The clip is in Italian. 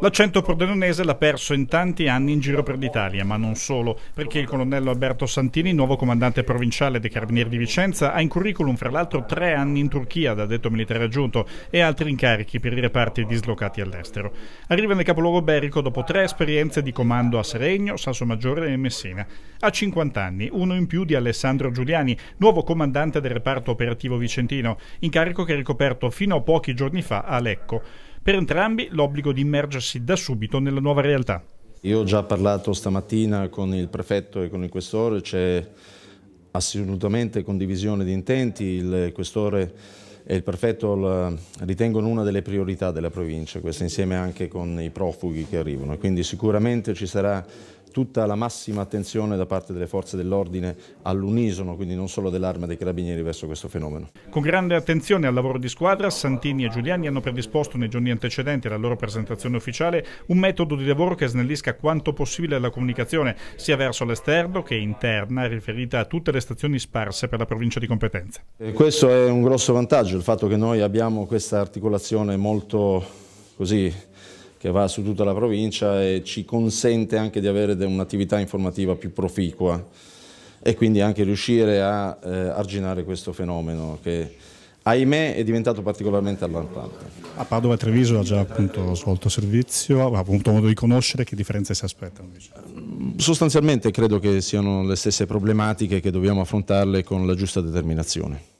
L'accento pordenonese l'ha perso in tanti anni in giro per l'Italia, ma non solo, perché il colonnello Alberto Santini, nuovo comandante provinciale dei Carabinieri di Vicenza, ha in curriculum fra l'altro tre anni in Turchia da detto militare aggiunto e altri incarichi per i reparti dislocati all'estero. Arriva nel capoluogo berico dopo tre esperienze di comando a Seregno, Salsomaggiore e Messina. Ha 50 anni, uno in più di Alessandro Giuliani, nuovo comandante del reparto operativo vicentino, incarico che ha ricoperto fino a pochi giorni fa a Lecco per entrambi l'obbligo di immergersi da subito nella nuova realtà. Io ho già parlato stamattina con il prefetto e con il questore, c'è assolutamente condivisione di intenti, il questore e il prefetto ritengono una delle priorità della provincia, questo insieme anche con i profughi che arrivano, quindi sicuramente ci sarà tutta la massima attenzione da parte delle forze dell'ordine all'unisono, quindi non solo dell'arma dei carabinieri verso questo fenomeno. Con grande attenzione al lavoro di squadra, Santini e Giuliani hanno predisposto nei giorni antecedenti alla loro presentazione ufficiale un metodo di lavoro che snellisca quanto possibile la comunicazione, sia verso l'esterno che interna, riferita a tutte le stazioni sparse per la provincia di competenza. E questo è un grosso vantaggio, il fatto che noi abbiamo questa articolazione molto così che va su tutta la provincia e ci consente anche di avere un'attività informativa più proficua e quindi anche riuscire a eh, arginare questo fenomeno che ahimè è diventato particolarmente allarmante. A Padova e Treviso ha già appunto svolto servizio, ha avuto modo di conoscere, che differenze si aspettano? Mm, sostanzialmente credo che siano le stesse problematiche che dobbiamo affrontarle con la giusta determinazione.